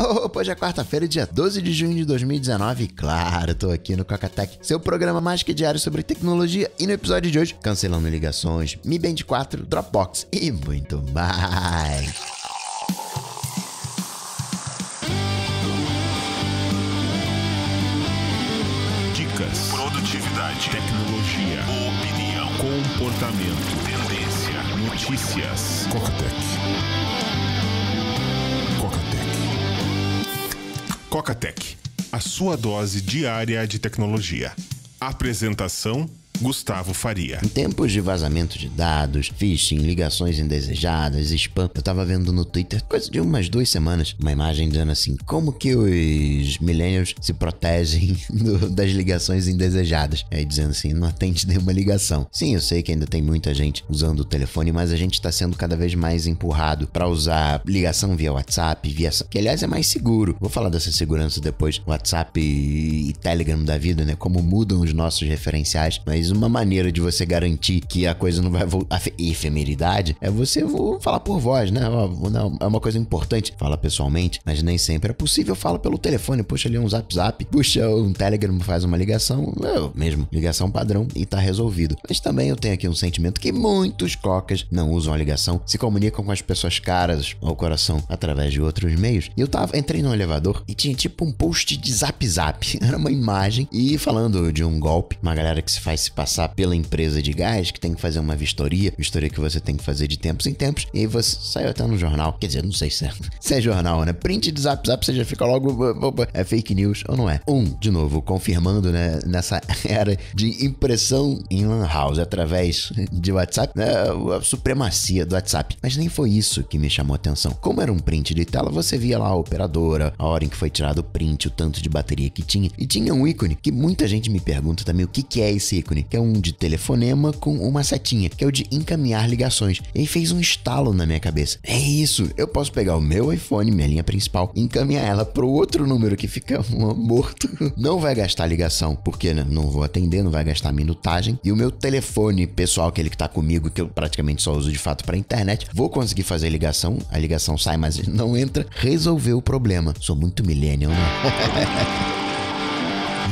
Hoje é quarta-feira, dia 12 de junho de 2019 e claro, tô aqui no Cocatec, seu programa mais que diário sobre tecnologia e no episódio de hoje, cancelando ligações, Mi Band 4, Dropbox e muito mais. Dicas, produtividade, tecnologia, opinião, comportamento, tendência, notícias, Cocatec. Coca Cocatec, a sua dose diária de tecnologia. Apresentação Gustavo Faria. Em tempos de vazamento de dados, phishing, ligações indesejadas, spam, eu tava vendo no Twitter, coisa de umas duas semanas, uma imagem dizendo assim: como que os millennials se protegem do, das ligações indesejadas? Aí dizendo assim: não atende nenhuma ligação. Sim, eu sei que ainda tem muita gente usando o telefone, mas a gente está sendo cada vez mais empurrado para usar ligação via WhatsApp, via. que aliás é mais seguro. Vou falar dessa segurança depois, WhatsApp e Telegram da vida, né? Como mudam os nossos referenciais, mas mas uma maneira de você garantir que a coisa não vai voltar. efemeridade é você falar por voz, né? É uma coisa importante. Fala pessoalmente, mas nem sempre é possível. Fala pelo telefone, puxa ali um zap zap, puxa um Telegram, faz uma ligação, eu é mesmo, ligação padrão e tá resolvido. Mas também eu tenho aqui um sentimento que muitos cocas não usam a ligação, se comunicam com as pessoas caras ao coração através de outros meios. E eu tava, entrei no elevador e tinha tipo um post de zap zap. Era uma imagem e falando de um golpe, uma galera que se faz passar pela empresa de gás, que tem que fazer uma vistoria, vistoria que você tem que fazer de tempos em tempos, e aí você saiu até no jornal. Quer dizer, não sei se é, se é jornal, né? Print de zap zap, você já fica logo. É fake news ou não é? Um, de novo, confirmando, né? Nessa era de impressão em Lan House através de WhatsApp, né? A supremacia do WhatsApp. Mas nem foi isso que me chamou a atenção. Como era um print de tela, você via lá a operadora, a hora em que foi tirado o print, o tanto de bateria que tinha, e tinha um ícone que muita gente me pergunta também o que, que é esse ícone que é um de telefonema com uma setinha, que é o de encaminhar ligações. E fez um estalo na minha cabeça. É isso, eu posso pegar o meu iPhone, minha linha principal, encaminhar ela pro outro número que fica morto. Não vai gastar ligação, porque né, não vou atender, não vai gastar minutagem. E o meu telefone pessoal, aquele que tá comigo, que eu praticamente só uso de fato para internet, vou conseguir fazer ligação. A ligação sai, mas não entra. Resolveu o problema. Sou muito millennial, né?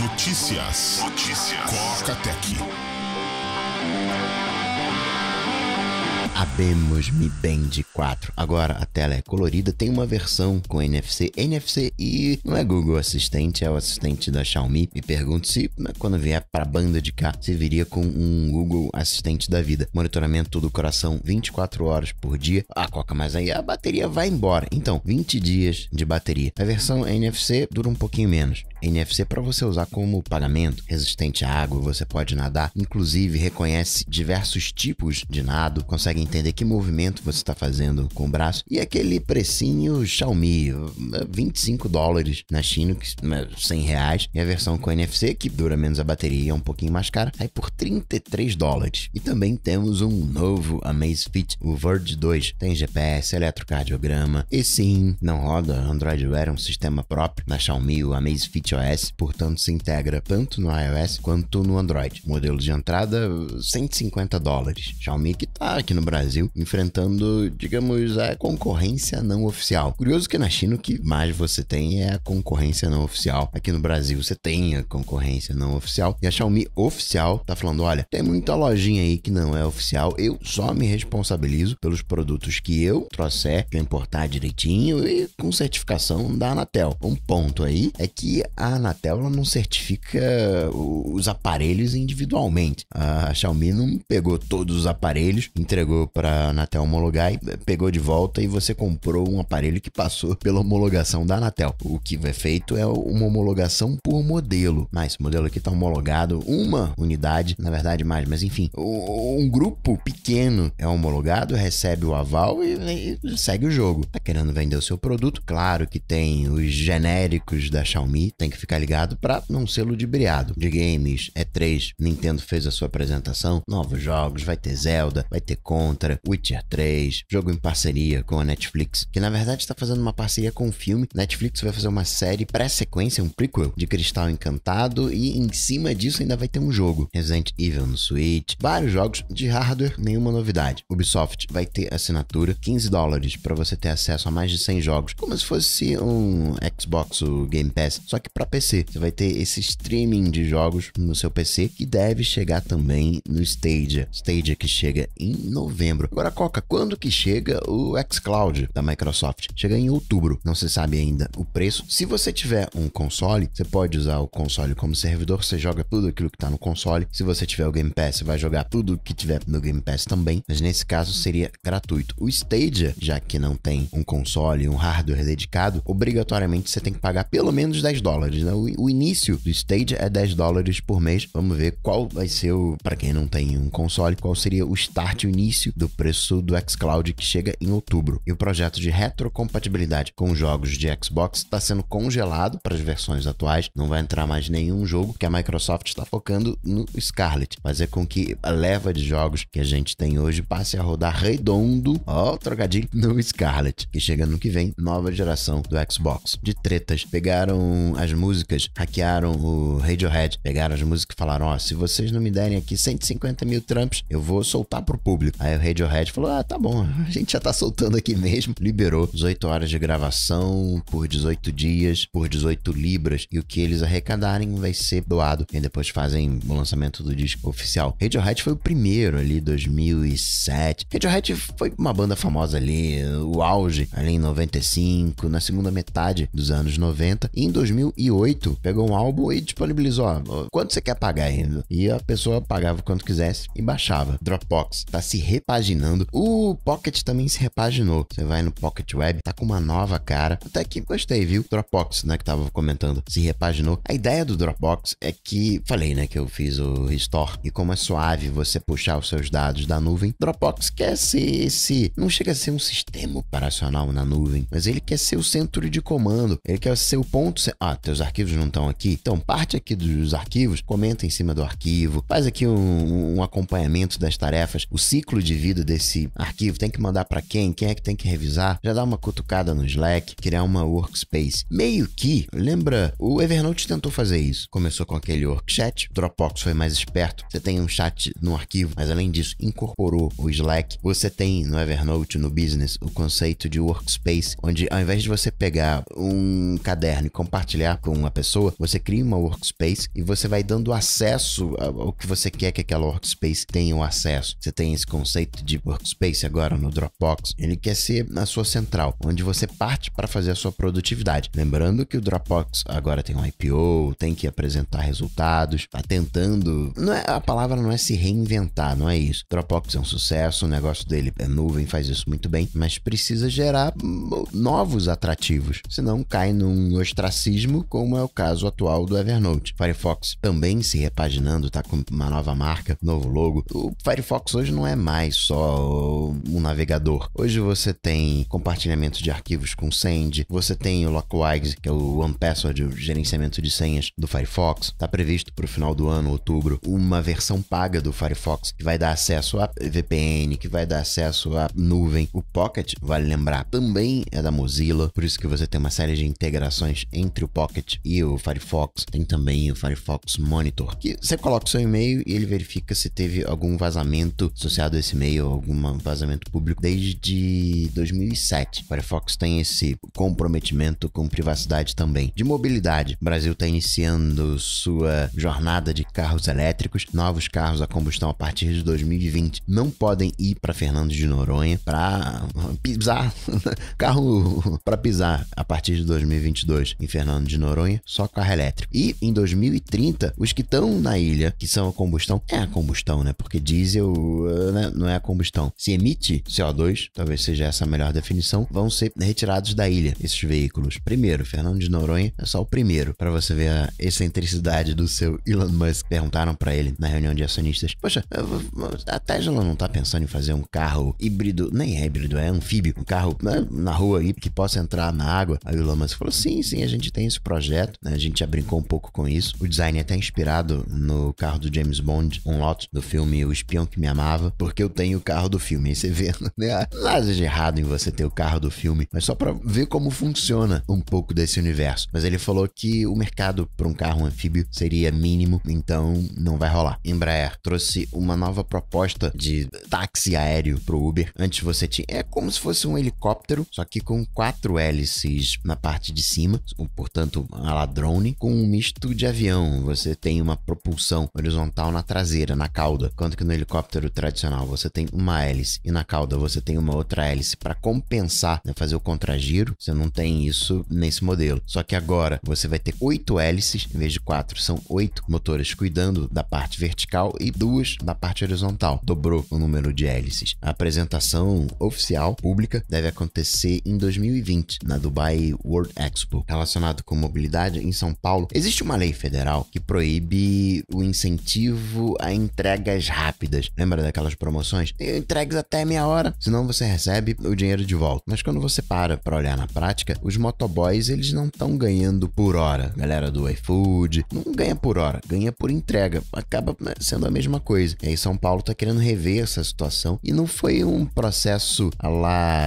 Notícias. Notícias. Coca Tech. Abemos Mi Band 4. Agora a tela é colorida, tem uma versão com NFC, NFC e não é Google Assistente, é o assistente da Xiaomi. Me pergunto se né, quando vier para a banda de cá, se viria com um Google Assistente da vida. Monitoramento do coração 24 horas por dia. Ah, coca, mas aí a bateria vai embora. Então, 20 dias de bateria. A versão NFC dura um pouquinho menos. NFC para você usar como pagamento, resistente à água, você pode nadar, inclusive reconhece diversos tipos de nado, consegue entender que movimento você está fazendo com o braço. E aquele precinho Xiaomi, 25 eh, dólares na China, que 100 né, reais, e a versão com NFC, que dura menos a bateria e é um pouquinho mais cara, sai por 33 dólares. E também temos um novo Amazfit, o Verge 2. Tem GPS, eletrocardiograma, e sim, não roda Android Wear, é um sistema próprio. Na Xiaomi, o Amazfit CentOS, portanto se integra tanto no iOS quanto no Android. Modelo de entrada 150 dólares. Xiaomi que está aqui no Brasil enfrentando, digamos, a concorrência não oficial. Curioso que na China o que mais você tem é a concorrência não oficial. Aqui no Brasil você tem a concorrência não oficial e a Xiaomi oficial tá falando, olha, tem muita lojinha aí que não é oficial, eu só me responsabilizo pelos produtos que eu trouxer, que importar direitinho e com certificação da Anatel. Um ponto aí é que a Anatel não certifica os aparelhos individualmente. A Xiaomi não pegou todos os aparelhos, entregou para a Anatel homologar e eh, pegou de volta e você comprou um aparelho que passou pela homologação da Anatel. O que é feito é uma homologação por modelo. Mas esse modelo aqui está homologado uma unidade, na verdade mais, mas enfim, um grupo pequeno é homologado, recebe o aval e, e segue o jogo. Tá querendo vender o seu produto? Claro que tem os genéricos da Xiaomi, tem tem que ficar ligado para não ser ludibriado. De games, E3, é Nintendo fez a sua apresentação, novos jogos, vai ter Zelda, vai ter Contra, Witcher 3, jogo em parceria com a Netflix, que na verdade está fazendo uma parceria com o um filme. Netflix vai fazer uma série pré-sequência, um prequel de Cristal Encantado e em cima disso ainda vai ter um jogo, Resident Evil no Switch, vários jogos de hardware, nenhuma novidade. Ubisoft vai ter assinatura, 15 dólares para você ter acesso a mais de 100 jogos, como se fosse um Xbox Game Pass, só que para PC. Você vai ter esse streaming de jogos no seu PC que deve chegar também no Stadia. Stadia que chega em novembro. Agora, Coca, quando que chega o xCloud da Microsoft? Chega em outubro. Não se sabe ainda o preço. Se você tiver um console, você pode usar o console como servidor, você joga tudo aquilo que está no console. Se você tiver o Game Pass, você vai jogar tudo que tiver no Game Pass também, mas nesse caso seria gratuito. O Stadia, já que não tem um console, um hardware dedicado, obrigatoriamente você tem que pagar pelo menos 10 dólares dólares, né? O, o, início do Stage é 10 dólares por mês. Vamos ver qual vai ser o, para quem não tem um console, qual seria o start, o início do preço do xCloud que chega em outubro. E o projeto de retrocompatibilidade com jogos de Xbox está sendo congelado para as versões atuais. Não vai entrar mais nenhum jogo, que a Microsoft está focando no Scarlet. Fazer com que a leva de jogos que a gente tem hoje passe a rodar redondo, ó, trocadilho, no Scarlet, que chega no que vem, nova geração do Xbox. De tretas, pegaram as músicas, hackearam o Radiohead, pegaram as músicas e falaram: Ó, oh, se vocês não me derem aqui 150 mil tramps, eu vou soltar pro público. Aí o Radiohead falou: Ah, tá bom, a gente já tá soltando aqui mesmo. Liberou 18 horas de gravação por 18 dias, por 18 libras, e o que eles arrecadarem vai ser doado. E depois fazem o lançamento do disco oficial. Radiohead foi o primeiro ali, 2007. Radiohead foi uma banda famosa ali, o auge, ali em 95, na segunda metade dos anos 90. E em 2000 pegou um álbum e disponibilizou. Ó, quanto você quer pagar ainda? E a pessoa pagava quanto quisesse e baixava. Dropbox tá se repaginando. O Pocket também se repaginou. Você vai no Pocket Web, tá com uma nova cara. Até que gostei, viu? Dropbox, né, que tava comentando, se repaginou. A ideia do Dropbox é que, falei, né, que eu fiz o restore e como é suave você puxar os seus dados da nuvem, Dropbox quer ser esse, não chega a ser um sistema operacional na nuvem, mas ele quer ser o centro de comando, ele quer ser o ponto, ah, os arquivos não estão aqui. Então, parte aqui dos arquivos, comenta em cima do arquivo, faz aqui um, um acompanhamento das tarefas, o ciclo de vida desse arquivo, tem que mandar para quem, quem é que tem que revisar, já dá uma cutucada no Slack, criar uma workspace. Meio que, lembra, o Evernote tentou fazer isso. Começou com aquele workchat, Dropbox foi mais esperto. Você tem um chat no arquivo, mas além disso, incorporou o Slack. Você tem no Evernote, no Business, o conceito de workspace, onde ao invés de você pegar um caderno e compartilhar com uma pessoa, você cria uma workspace e você vai dando acesso ao que você quer que aquela workspace tenha o acesso. Você tem esse conceito de workspace agora no Dropbox. Ele quer ser na sua central, onde você parte para fazer a sua produtividade. Lembrando que o Dropbox agora tem um IPO, tem que apresentar resultados, está tentando. Não é, a palavra não é se reinventar, não é isso. Dropbox é um sucesso, o negócio dele é nuvem, faz isso muito bem, mas precisa gerar hum, novos atrativos, senão cai num ostracismo como é o caso atual do Evernote. Firefox também se repaginando, está com uma nova marca, novo logo. O Firefox hoje não é mais só um navegador. Hoje você tem compartilhamento de arquivos com Send, você tem o Lockwise, que é o One Password, o gerenciamento de senhas do Firefox. Está previsto para o final do ano, outubro, uma versão paga do Firefox que vai dar acesso a VPN, que vai dar acesso a nuvem. O Pocket, vale lembrar, também é da Mozilla, por isso que você tem uma série de integrações entre o Pocket Pocket e o Firefox tem também o Firefox Monitor, que você coloca o seu e-mail e ele verifica se teve algum vazamento associado a esse e-mail, algum vazamento público desde 2007. O Firefox tem esse comprometimento com privacidade também. De mobilidade, o Brasil está iniciando sua jornada de carros elétricos, novos carros a combustão a partir de 2020 não podem ir para Fernando de Noronha para pisar carro para pisar a partir de 2022 em Fernando de Noronha Noronha só carro elétrico. E em 2030, os que estão na ilha, que são a combustão, é a combustão, né? Porque diesel eh, né? não é a combustão. Se emite CO2, talvez seja essa a melhor definição, vão ser retirados da ilha esses veículos. Primeiro, Fernando de Noronha é só o primeiro, para você ver a excentricidade do seu Elon Musk. Perguntaram para ele na reunião de acionistas: Poxa, eh, a Tesla não tá pensando em fazer um carro híbrido, nem é híbrido, é anfíbio, um carro né, na rua aí que possa entrar na água? Aí o Elon Musk falou: Sim, sim, a gente tem esse projeto projeto, né? a gente já brincou um pouco com isso. O design é até inspirado no carro do James Bond, um lot do filme O Espião que Me Amava, porque eu tenho o carro do filme. Aí você vê, né? Nada de errado em você ter o carro do filme, mas só para ver como funciona um pouco desse universo. Mas ele falou que o mercado para um carro anfíbio seria mínimo, então não vai rolar. Embraer trouxe uma nova proposta de táxi aéreo pro Uber. Antes você tinha. É como se fosse um helicóptero, só que com quatro hélices na parte de cima, portanto, aéreo a ladrone com um misto de avião. Você tem uma propulsão horizontal na traseira, na cauda, quanto que no helicóptero tradicional você tem uma hélice e na cauda você tem uma outra hélice para compensar, né, fazer o contragiro. Você não tem isso nesse modelo. Só que agora você vai ter oito hélices em vez de quatro, são oito motores cuidando da parte vertical e duas da parte horizontal. Dobrou o número de hélices. A apresentação oficial pública deve acontecer em 2020 na Dubai World Expo, relacionado com mobilidade em São Paulo, existe uma lei federal que proíbe o incentivo a entregas rápidas. Lembra daquelas promoções? Entregues até meia hora, senão você recebe o dinheiro de volta. Mas quando você para para olhar na prática, os motoboys eles não estão ganhando por hora. A galera do iFood não ganha por hora, ganha por entrega. Acaba né, sendo a mesma coisa. E aí São Paulo está querendo rever essa situação e não foi um processo a lá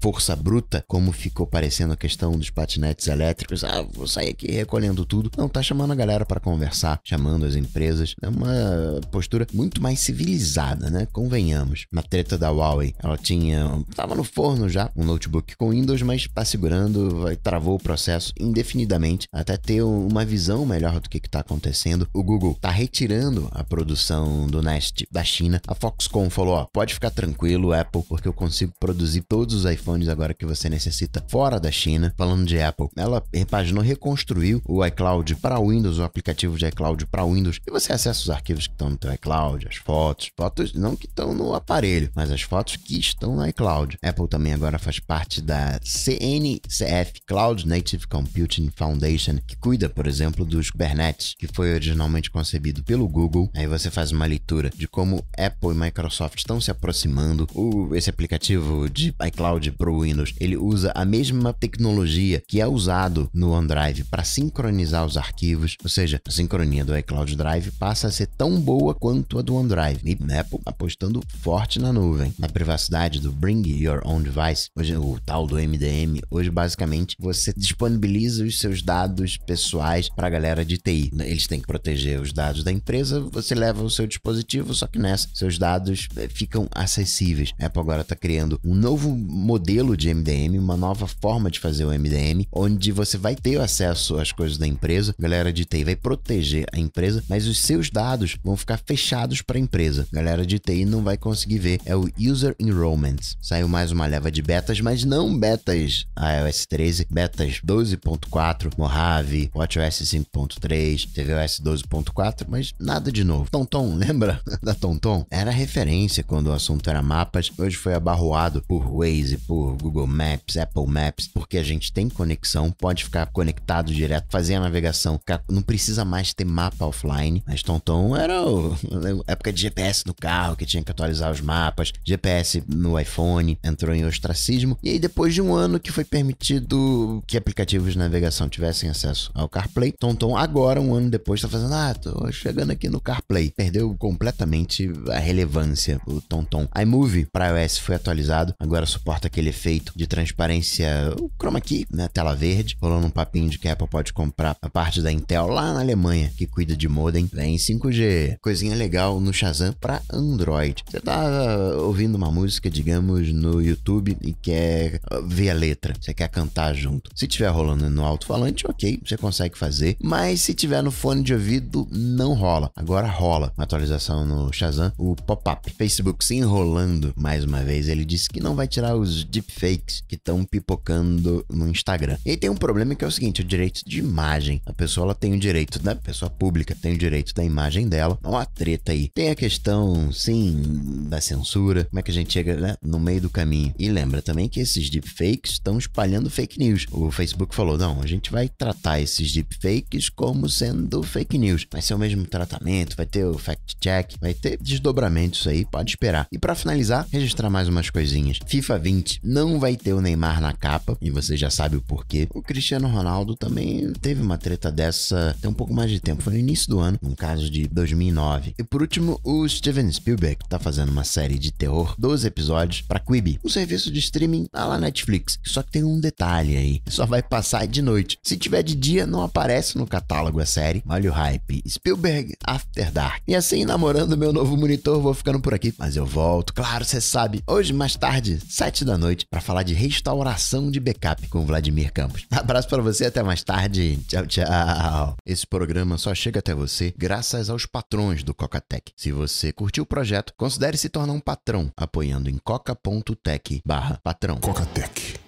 força bruta, como ficou parecendo a questão dos patinetes elétricos. Ah, vou sair aqui recolhendo tudo. Não, tá chamando a galera para conversar, chamando as empresas. É uma postura muito mais civilizada, né? Convenhamos. Na treta da Huawei, ela tinha. Tava no forno já, um notebook com Windows, mas tá segurando, vai, travou o processo indefinidamente até ter uma visão melhor do que, que tá acontecendo. O Google tá retirando a produção do Nest da China. A Foxconn falou: ó, pode ficar tranquilo, Apple, porque eu consigo produzir todos os iPhones agora que você necessita fora da China. Falando de Apple, ela repaginou reconstruiu o iCloud para Windows, o aplicativo de iCloud para Windows, e você acessa os arquivos que estão no teu iCloud, as fotos, fotos não que estão no aparelho, mas as fotos que estão no iCloud. Apple também agora faz parte da CNCF, Cloud Native Computing Foundation, que cuida, por exemplo, dos Kubernetes, que foi originalmente concebido pelo Google. Aí você faz uma leitura de como Apple e Microsoft estão se aproximando. O, esse aplicativo de iCloud para o Windows, ele usa a mesma tecnologia que é usado no Android OneDrive para sincronizar os arquivos, ou seja, a sincronia do iCloud Drive passa a ser tão boa quanto a do OneDrive. E Apple apostando forte na nuvem. Na privacidade do Bring Your Own Device, hoje o tal do MDM, hoje basicamente você disponibiliza os seus dados pessoais para a galera de TI. Eles têm que proteger os dados da empresa, você leva o seu dispositivo, só que nessa seus dados eh, ficam acessíveis. A Apple agora está criando um novo modelo de MDM, uma nova forma de fazer o MDM, onde você vai ter ter acesso às coisas da empresa, a galera de TI vai proteger a empresa, mas os seus dados vão ficar fechados para a empresa. A galera de TI não vai conseguir ver. É o User Enrollment. Saiu mais uma leva de betas, mas não betas iOS 13, betas 12.4, Mojave, WatchOS 5.3, tvOS 12.4, mas nada de novo. Tonton, lembra da Tonton? Era referência quando o assunto era mapas, hoje foi abarroado por Waze, por Google Maps, Apple Maps, porque a gente tem conexão, pode ficar conectado conectado direto, fazia a navegação. não precisa mais ter mapa offline. Mas Tonton era o, né, época de GPS no carro, que tinha que atualizar os mapas, GPS no iPhone, entrou em ostracismo. E aí, depois de um ano que foi permitido que aplicativos de navegação tivessem acesso ao CarPlay, Tonton agora, um ano depois, tá fazendo, ah, tô chegando aqui no CarPlay. Perdeu completamente a relevância, o Tonton. iMovie para iOS foi atualizado, agora suporta aquele efeito de transparência, o chroma key, né, tela verde, rolando um papinho de que a Apple pode comprar a parte da Intel lá na Alemanha, que cuida de modem vem 5G. Coisinha legal no Shazam para Android. Você tá ah, ouvindo uma música, digamos, no YouTube e quer ah, ver a letra, você quer cantar junto. Se tiver rolando no alto-falante, ok, você consegue fazer, mas se tiver no fone de ouvido, não rola. Agora rola uma atualização no Shazam, o pop-up. Facebook se enrolando mais uma vez, ele disse que não vai tirar os deepfakes que estão pipocando no Instagram. E tem um problema que é o seguinte, seguinte, o direito de imagem. A pessoa ela tem o direito A pessoa pública, tem o direito da imagem dela. É uma treta aí. Tem a questão, sim, da censura, como é que a gente chega né, no meio do caminho. E lembra também que esses deepfakes estão espalhando fake news. O Facebook falou: não, a gente vai tratar esses deepfakes como sendo fake news. Vai ser o mesmo tratamento, vai ter o fact-check, vai ter desdobramentos aí, pode esperar. E para finalizar, registrar mais umas coisinhas. FIFA 20 não vai ter o Neymar na capa, e você já sabe o porquê. O Cristiano Ronaldo Ronaldo também teve uma treta dessa tem um pouco mais de tempo, foi no início do ano, no caso de 2009. E por último, o Steven Spielberg tá fazendo uma série de terror, 12 episódios, para Quibi, um serviço de streaming lá na Netflix. Só que tem um detalhe aí, só vai passar de noite. Se tiver de dia, não aparece no catálogo a série. Olha o hype, Spielberg After Dark. E assim, namorando meu novo monitor, vou ficando por aqui, mas eu volto, claro, você sabe, hoje mais tarde, 7 da noite, para falar de restauração de backup com Vladimir Campos. Abraço para você, até mais tarde. Tchau, tchau. Esse programa só chega até você graças aos patrões do Cocatec. Se você curtiu o projeto, considere se tornar um patrão apoiando em coca.tech/patrão. Cocatec.